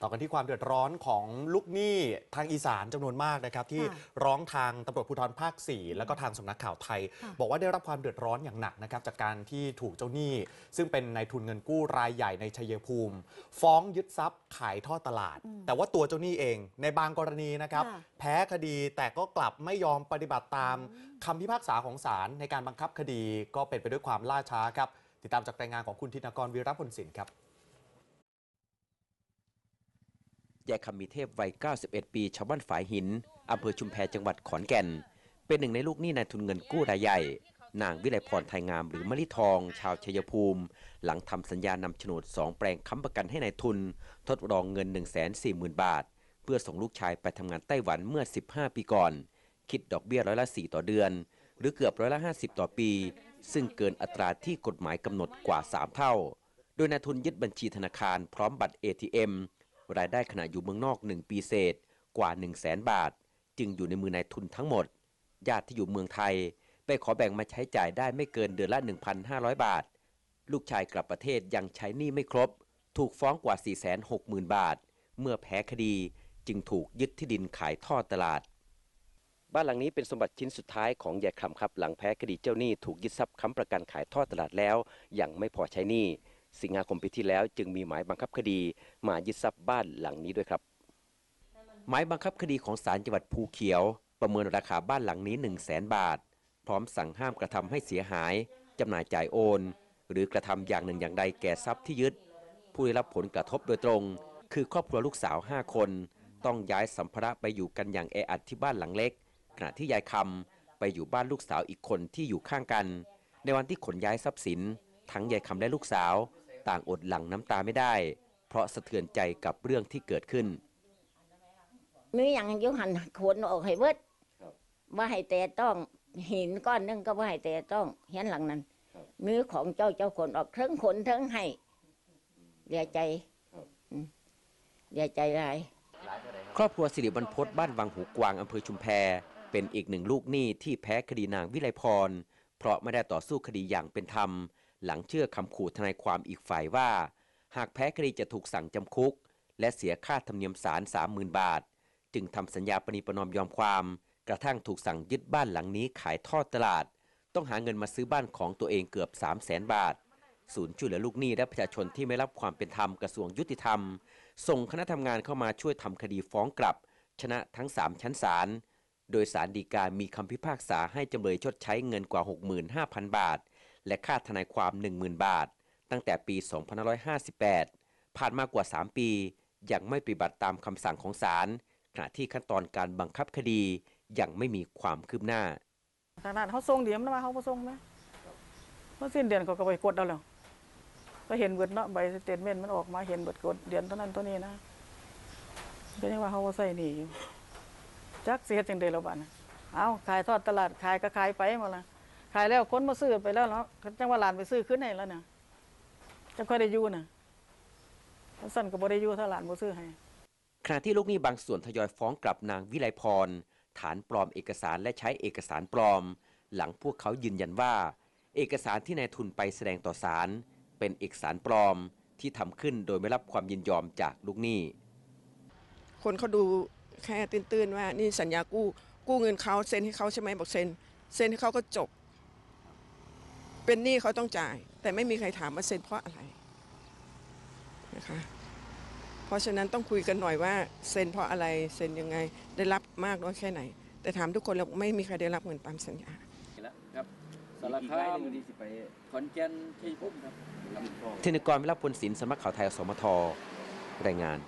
ต่อกันที่ความเดือดร้อนของลูกหนี้ทางอีสานจำนวนมากนะครับที่ร้องทางตำรวจภูธรภาค4แล้วก็ทางสำนักข่าวไทย บอกว่าได้รับความเดือดร้อนอย่างหนักนะครับ จากการที่ถูกเจ้าหนี้ ซึ่งเป็นนายทุนเงินกู้รายใหญ่ในชัยภูมิ ฟ้องยึดทรัพย์ขายท่อตลาด แต่ว่าตัวเจ้าหนี้เองในบางกรณีนะครับ แพ้คดีแต่ก็กลับไม่ยอมปฏิบัติตามคำพิพากษาของศาลในการบังคับคดีก็เป็นไปด้วยความล่าช้าครับติดตามจากรายงานของคุณธินกรวีรพลศิลป์ครับแยกคำมีเทพวัย 91 ปี ชาวบ้านฝายหิน อำเภอชุมแพจังหวัดขอนแก่น เป็นหนึ่งในลูกหนี้นายทุนเงินกู้รายใหญ่นางวิไลพรไทยงามหรือมะลิทอง ชาวชัยภูมิ หลังทำสัญญานำโฉนดสองแปลงค้ำประกันให้ในายทุน ทดลองเงิน 140,000 บาท เพื่อส่งลูกชายไปทำงานไต้หวันเมื่อ 15 ปีก่อน คิดดอกเบี้ยร้อยละ 4 ต่อเดือน หรือเกือบร้อยละ50 ต่อปี ซึ่งเกินอัตราที่กฎหมายกำหนดกว่า 3 เท่า โดยนายทุนยึดบัญชีธนาคารพร้อมบัตร ATM รายได้ขณะอยู่เมืองนอก 1 ปีเศษกว่า1 0 0 0 0แสนบาท จึงอยู่ในมือนายทุนทั้งหมดญาติที่อยู่เมืองไทย ไปขอแบ่งมาใช้จ่ายได้ไม่เกินเดือนละ1,500 บาท ลูกชายกลับประเทศยังใช้หนี้ไม่ครบ ถูกฟ้องกว่า 460,000 บาท เมื่อแพ้คดีจึงถูกยึดที่ดินขายทอดตลาด บ้านหลังนี้เป็นสมบัติชิ้นสุดท้ายของยายคำครับหลังแพ้คดีเจ้าหนี้ถูกยึดทรัพย์ค้ำประกันขายทอดตลาดแล้วยังไม่พอใช้หนี้สิงหาคมปีที่แล้วจึงมีหมายบังคับคดีมายึดทรัพย์บ้านหลังนี้ด้วยครับหมายบังคับคดีของศาลจังหวัดภูเขียว ประเมินราคาบ้านหลังนี้ 1 0 0 0 0แสนบาท พร้อมสั่งห้ามกระทำให้เสียหาย จำหน่ายจ่ายโอน หรือกระทำอย่างหนึ่งอย่างใดแก่ทรัพย์ที่ยึด ผู้ได้รับผลกระทบโดยตรง คือครอบครัวลูกสาว5คน ต้องย้ายสัมภาระไปอยู่กันอย่าง แออัดที่บ้านหลังเล็ก ขณะที่ยายคำไปอยู่บ้านลูกสาวอีกคนที่อยู่ข้างกัน ในวันที่ขนย้ายทรัพย์สินทั้งยายคำและลูกสาวต่างอดหลั่งน้ำตาไม่ได้ เพราะสะเทือนใจกับเรื่องที่เกิดขึ้นมีอย่างยุหันขนออกให้เวิดว่าให้แต่ต้องหินก้อนนึงก็ว่าให้แต่ต้อง เห็นหลังนั้นมือของเจ้าเจ้าขนออกทั้งขนทั้งให้เดียใจเดียใจไรครอบครัวสิริบรรพศบ้านวังหูกวางอำเภอชุมแพเป็นอีกหนึ่งลูกหนี้ที่แพ้คดีนางวิไลพร เพราะไม่ได้ต่อสู้คดีอย่างเป็นธรรมหลังเชื่อคำขู่ทนายความอีกฝ่ายว่า หากแพ้คดีจะถูกสั่งจำคุก และเสียค่าธรรมเนียมศาล30,000 บาท จึงทำสัญญาปณีประนอมยอมความ กระทั่งถูกสั่งยึดบ้านหลังนี้ขายทอดตลาด ต้องหาเงินมาซื้อบ้านของตัวเองเกือบ 3 0 0 0 0 0 บาท ศูนย์ช่วยเหลือลูกหนี้และประชาชนที่ไม่รับความเป็นธรรมกระทรวงยุติธรรม ส่งคณะทำงานเข้ามาช่วยทำคดีฟ้องกลับ ชนะทั้ง 3 ชั้นศาลโดยสารดีกามีคำพิพากษาให้จำเลยชดใช้เงินกว่า65,000 บาทและค่าทนายความ10,000 บาท ตั้งแต่ปี2558ผ่านมากว่า 3 ปี ยังไม่ปฏิบัติตามคำสั่งของศาลขณะที่ขั้นตอนการบังคับคดียังไม่มีความคืบหน้าขนาดเขาทรงเดียมนะมาเขาทรงไหมเมื่อสิ้นเดือนเขาก็ไปกดเอาแล้ว ก็เห็นเบิดเนาะใบสเตทเมนต์มันออกมาเห็นเบิดกดเดือนเท่านั้นเท่านี้นะก็ยังว่าเขาใส่หนีอยู่จักเสียจังเดียวบ้านเอาขายทอดตลาดขายก็ขายไปหมดละขายแล้วคนมาซื้อไปแล้วเนาะเจังว่าหลานไปซื้อขึ้นไหนแล้วเนี่ยจะค่อยได้ยู่นะสั่นกับบริยูถ้าหลานมาซื้อให้ขณะที่ลูกหนี้บางส่วนทยอยฟ้องกลับนางวิไลพรฐานปลอมเอกสารและใช้เอกสารปลอม หลังพวกเขายืนยันว่า เอกสารที่นายทุนไปแสดงต่อศาลเป็นเอกสารปลอมที่ทำขึ้นโดยไม่รับความยินยอมจากลูกหนี้ คนเขาดูแค่ตื่นๆว่า นี่สัญญากู้ กู้เงินเขาเซ็นให้เขาใช่ไหมบอกเซ็นเซ็นให้เขาก็จบเป็นหนี้เขาต้องจ่ายแต่ไม่มีใครถามว่าเซ็นเพราะอะไรนะคะเพราะฉะนั้นต้องคุยกันหน่อยว่าเซ็นเพราะอะไร เซ็นยังไงได้รับมากน้อยแค่ไหน แต่ถามทุกคนแล้วไม่มีใครได้รับเงินตามสัญญาแล้วครับสารคามขอนแก่นทีุ่มครับธนกริลาพลินสมัครข่าวไทย สมทรายงาน